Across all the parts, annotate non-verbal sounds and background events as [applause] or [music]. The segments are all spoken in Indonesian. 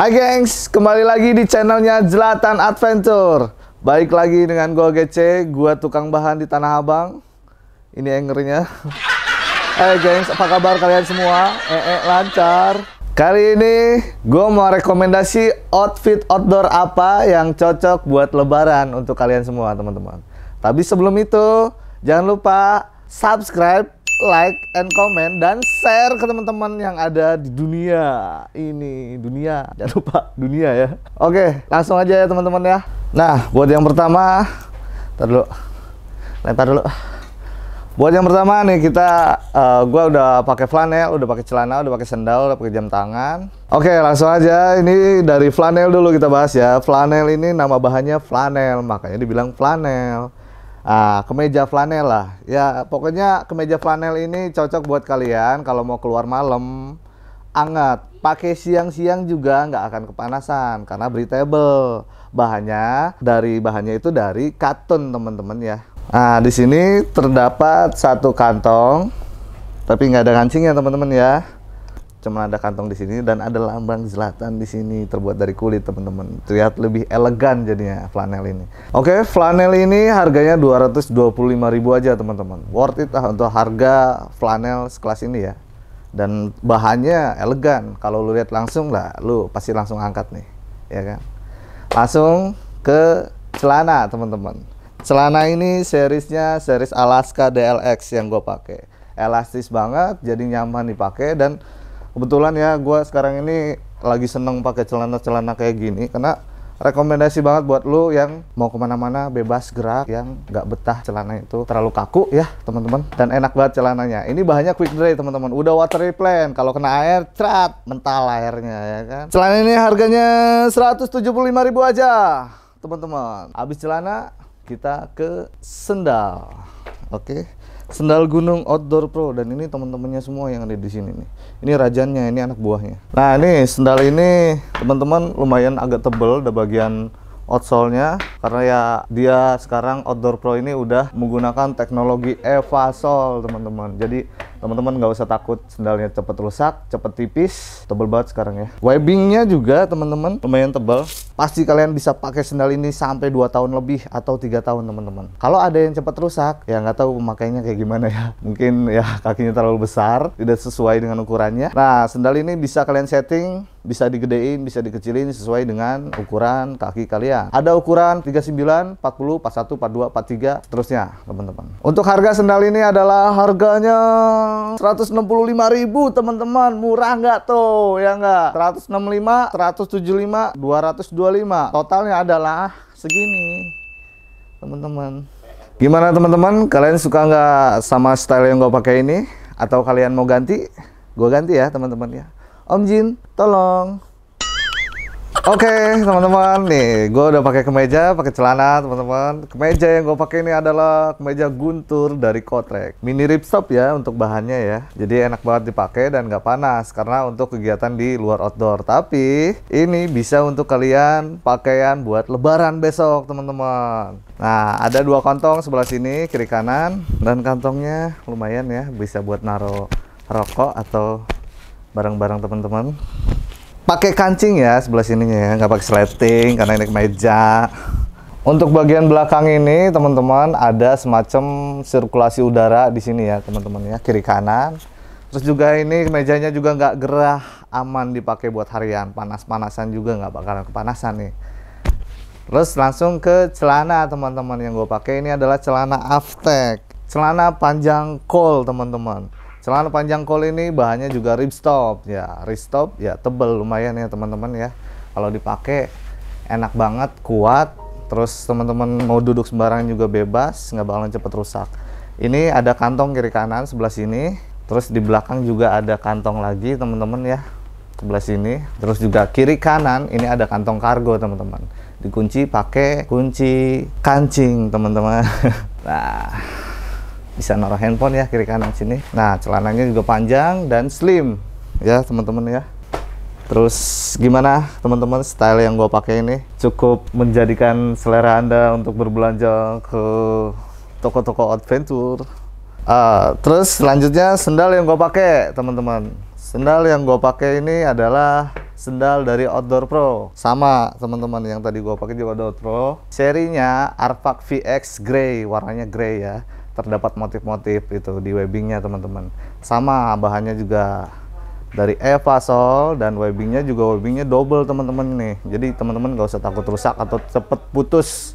Hai gengs, kembali lagi di channelnya Jelatan Adventure Baik lagi dengan gua GC, gua tukang bahan di Tanah Abang Ini angernya [laughs] Hai gengs, apa kabar kalian semua? Eh, eh lancar Kali ini gua mau rekomendasi outfit outdoor apa yang cocok buat lebaran untuk kalian semua teman-teman Tapi sebelum itu, jangan lupa subscribe like and comment dan share ke teman-teman yang ada di dunia ini dunia jangan lupa dunia ya oke langsung aja ya teman-teman ya nah buat yang pertama taruh dulu lempar nah, dulu buat yang pertama nih kita uh, eh, gue udah pakai flanel udah pakai celana udah pakai sendal udah pakai jam tangan oke langsung aja ini dari flanel dulu kita bahas ya flanel ini nama bahannya flanel makanya dibilang flanel Ah, kemeja flanel lah. Ya, pokoknya kemeja flanel ini cocok buat kalian kalau mau keluar malam. Anget, pakai siang-siang juga nggak akan kepanasan karena breathable. Bahannya dari bahannya itu dari katun teman-teman ya. Nah, di sini terdapat satu kantong, tapi nggak ada kancingnya teman-teman ya cuma ada kantong di sini dan ada lambang selatan di sini terbuat dari kulit teman-teman terlihat lebih elegan jadinya flanel ini oke okay, flanel ini harganya 225.000 aja teman-teman worth it lah untuk harga flanel sekelas ini ya dan bahannya elegan kalau lu lihat langsung lah lu pasti langsung angkat nih ya kan langsung ke celana teman-teman celana ini serisnya series Alaska DLX yang gue pakai elastis banget jadi nyaman dipakai dan kebetulan ya gue sekarang ini lagi seneng pakai celana-celana kayak gini karena rekomendasi banget buat lo yang mau kemana-mana bebas gerak yang nggak betah celana itu terlalu kaku ya teman-teman dan enak banget celananya ini bahannya quick dry teman-teman udah water repellent kalau kena air cerat mental airnya ya kan celana ini harganya ribu aja teman-teman habis celana kita ke sendal oke okay sendal gunung outdoor pro dan ini teman-temannya semua yang ada di sini nih. Ini rajanya, ini anak buahnya. Nah, ini sendal ini teman-teman lumayan agak tebel ada bagian outsole-nya karena ya dia sekarang outdoor pro ini udah menggunakan teknologi evasol teman-teman jadi teman-teman nggak usah takut sendalnya cepet rusak cepet tipis tebel banget sekarang ya webbingnya juga teman-teman lumayan tebal pasti kalian bisa pakai sendal ini sampai 2 tahun lebih atau tiga tahun teman-teman kalau ada yang cepat rusak ya nggak tahu pemakainya kayak gimana ya [laughs] mungkin ya kakinya terlalu besar tidak sesuai dengan ukurannya nah sendal ini bisa kalian setting bisa digedein, bisa dikecilin sesuai dengan ukuran kaki kalian. Ada ukuran 39, 40, 41, 42, 43, terusnya, teman-teman. Untuk harga sendal ini adalah harganya 165.000 teman-teman. Murah nggak tuh? Ya nggak? 165, 175, 225. Totalnya adalah segini teman-teman. Gimana teman-teman? Kalian suka nggak sama style yang gue pakai ini? Atau kalian mau ganti? Gue ganti ya teman-teman ya. Om Jin, tolong. Oke okay, teman-teman, nih gue udah pakai kemeja, pakai celana teman-teman. Kemeja yang gue pakai ini adalah kemeja guntur dari Kotrek. Mini ripstop ya untuk bahannya ya. Jadi enak banget dipakai dan nggak panas karena untuk kegiatan di luar outdoor. Tapi ini bisa untuk kalian pakaian buat Lebaran besok teman-teman. Nah ada dua kantong sebelah sini kiri kanan dan kantongnya lumayan ya bisa buat naruh rokok atau barang-barang teman-teman pakai kancing ya sebelah sininya ya nggak pakai sleting karena ini meja untuk bagian belakang ini teman-teman ada semacam sirkulasi udara di sini ya teman-teman ya kiri kanan terus juga ini mejanya juga nggak gerah aman dipakai buat harian panas-panasan juga nggak bakalan kepanasan nih terus langsung ke celana teman-teman yang gue pakai ini adalah celana Aftek, celana panjang kol teman-teman Celana panjang kol ini bahannya juga ripstop ya, ripstop ya tebel lumayan ya teman-teman ya. Kalau dipakai enak banget, kuat. Terus teman-teman mau duduk sembarangan juga bebas, nggak bakalan cepet rusak. Ini ada kantong kiri kanan sebelah sini. Terus di belakang juga ada kantong lagi teman-teman ya, sebelah sini. Terus juga kiri kanan ini ada kantong kargo teman-teman. Dikunci pakai kunci kancing teman-teman. [laughs] nah bisa naruh handphone ya kiri kanan sini nah celananya juga panjang dan slim ya teman-teman ya terus gimana teman-teman style yang gue pakai ini cukup menjadikan selera anda untuk berbelanja ke toko-toko adventure uh, terus selanjutnya sendal yang gue pakai teman-teman sendal yang gue pakai ini adalah sendal dari Outdoor Pro sama teman-teman yang tadi gue pakai juga Outdoor Pro serinya Arpak VX Grey warnanya grey ya terdapat motif-motif itu di webbingnya teman-teman sama bahannya juga dari Eva Sol dan webbingnya juga webbingnya double teman-teman nih jadi teman-teman gak usah takut rusak atau cepet putus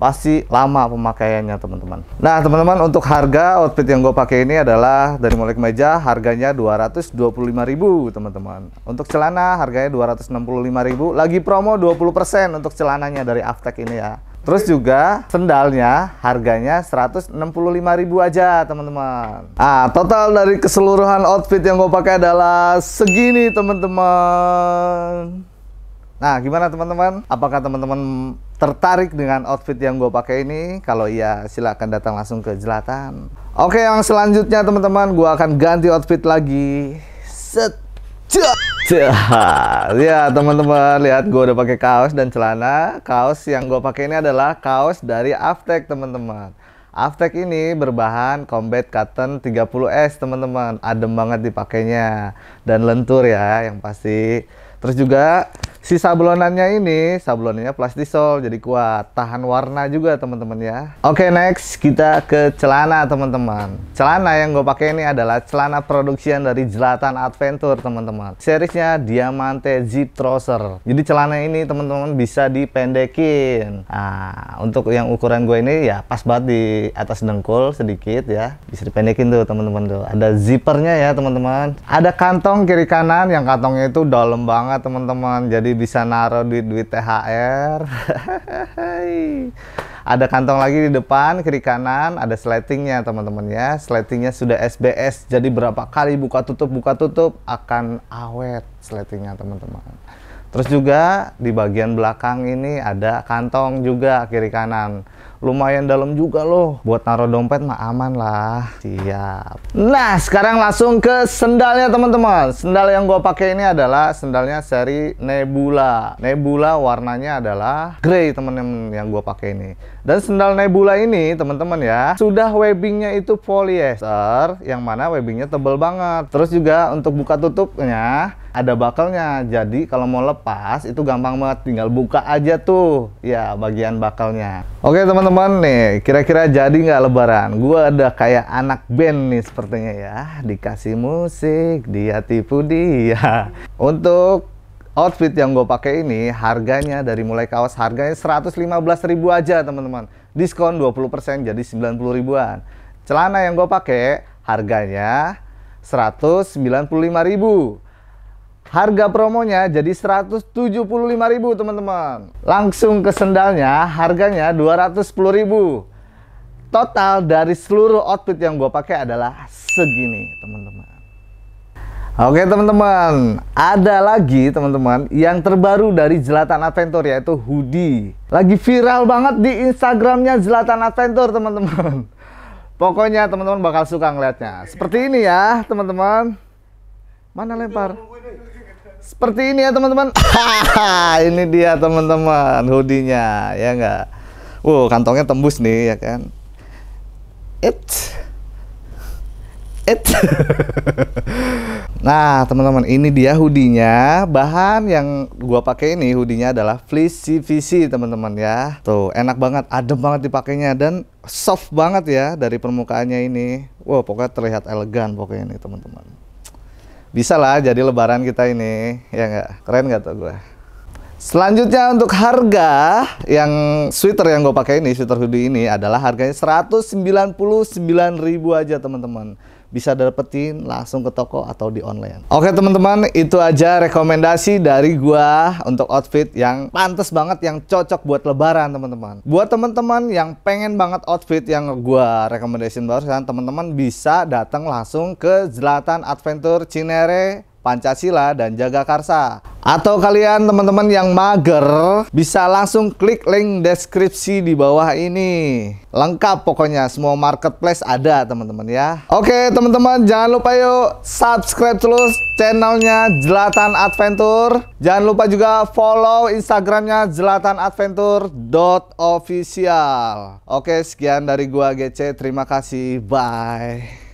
pasti lama pemakaiannya teman-teman nah teman-teman untuk harga outfit yang gue pakai ini adalah dari mulai kemeja harganya 225.000 teman-teman untuk celana harganya 265.000 lagi promo 20% untuk celananya dari Aftek ini ya Terus juga sendalnya harganya 165.000 aja teman-teman. Ah, total dari keseluruhan outfit yang gue pakai adalah segini teman-teman. Nah, gimana teman-teman? Apakah teman-teman tertarik dengan outfit yang gue pakai ini? Kalau iya, silahkan datang langsung ke Jelatan. Oke, yang selanjutnya teman-teman, gue akan ganti outfit lagi. Set ya teman-teman lihat gue udah pakai kaos dan celana. Kaos yang gue pakai ini adalah kaos dari Aftek teman-teman. Aftek ini berbahan combat cotton 30S teman-teman. Adem banget dipakainya dan lentur ya yang pasti. Terus juga Si sablonannya ini, sablonannya plastisol jadi kuat, tahan warna juga teman-teman ya. Oke, okay, next kita ke celana teman-teman. Celana yang gue pakai ini adalah celana produksian dari Jelatan Adventure teman-teman. Seriesnya Diamante Zip Trouser. Jadi celana ini teman-teman bisa dipendekin. Nah, untuk yang ukuran gue ini ya pas banget di atas dengkul sedikit ya. Bisa dipendekin tuh teman-teman tuh. Ada zippernya ya teman-teman. Ada kantong kiri kanan yang kantongnya itu dalam banget teman-teman. Jadi bisa naruh duit-duit THR. [laughs] ada kantong lagi di depan, kiri kanan, ada sletingnya teman-teman ya. Sletingnya sudah SBS, jadi berapa kali buka tutup, buka tutup akan awet sletingnya teman-teman. Terus juga di bagian belakang ini ada kantong juga kiri kanan lumayan dalam juga loh. Buat naruh dompet mah aman lah. Siap. Nah, sekarang langsung ke sendalnya teman-teman. Sendal yang gue pakai ini adalah sendalnya seri Nebula. Nebula warnanya adalah grey teman-teman yang gue pakai ini. Dan sendal Nebula ini teman-teman ya, sudah webbingnya itu polyester yang mana webbingnya tebel banget. Terus juga untuk buka tutupnya ada bakalnya. Jadi kalau mau lepas itu gampang banget tinggal buka aja tuh ya bagian bakalnya. Oke teman-teman teman-teman nih, kira-kira jadi nggak lebaran? Gua ada kayak anak band nih sepertinya ya. Dikasih musik, dia tipu dia. [laughs] Untuk outfit yang gue pakai ini harganya dari mulai kaos harganya 115 ribu aja teman-teman. Diskon 20% jadi 90 ribuan. Celana yang gue pakai harganya 195 ribu. Harga promonya jadi 175.000 teman-teman. Langsung ke sendalnya harganya 210.000. Total dari seluruh outfit yang gue pakai adalah segini teman-teman. Oke teman-teman, ada lagi teman-teman yang terbaru dari Jelatan Adventure yaitu hoodie. Lagi viral banget di Instagramnya Jelatan Adventure teman-teman. Pokoknya teman-teman bakal suka ngeliatnya. Seperti ini ya teman-teman. Mana lempar? seperti ini ya teman-teman. ini dia teman-teman hoodie-nya ya enggak. Wow, kantongnya tembus nih ya kan. It. It. [laughs] nah, teman-teman, ini dia hoodie-nya. Bahan yang gua pakai ini hoodie-nya adalah fleece CVC, teman-teman ya. Tuh, enak banget, adem banget dipakainya dan soft banget ya dari permukaannya ini. Wow, pokoknya terlihat elegan pokoknya ini, teman-teman bisa lah jadi lebaran kita ini ya nggak keren nggak tuh gue Selanjutnya untuk harga yang sweater yang gue pakai ini, sweater hoodie ini adalah harganya 199.000 aja teman-teman bisa dapetin langsung ke toko atau di online. Oke teman-teman, itu aja rekomendasi dari gua untuk outfit yang pantas banget yang cocok buat lebaran teman-teman. Buat teman-teman yang pengen banget outfit yang gua rekomendasiin barusan, teman-teman bisa datang langsung ke Zlatan Adventure Cinere Pancasila, dan Jaga Karsa. Atau kalian teman-teman yang mager bisa langsung klik link deskripsi di bawah ini. Lengkap pokoknya semua marketplace ada teman-teman ya. Oke teman-teman jangan lupa yuk subscribe terus channelnya Jelatan Adventure. Jangan lupa juga follow Instagramnya jelatanadventure.official. Oke sekian dari gua GC terima kasih bye.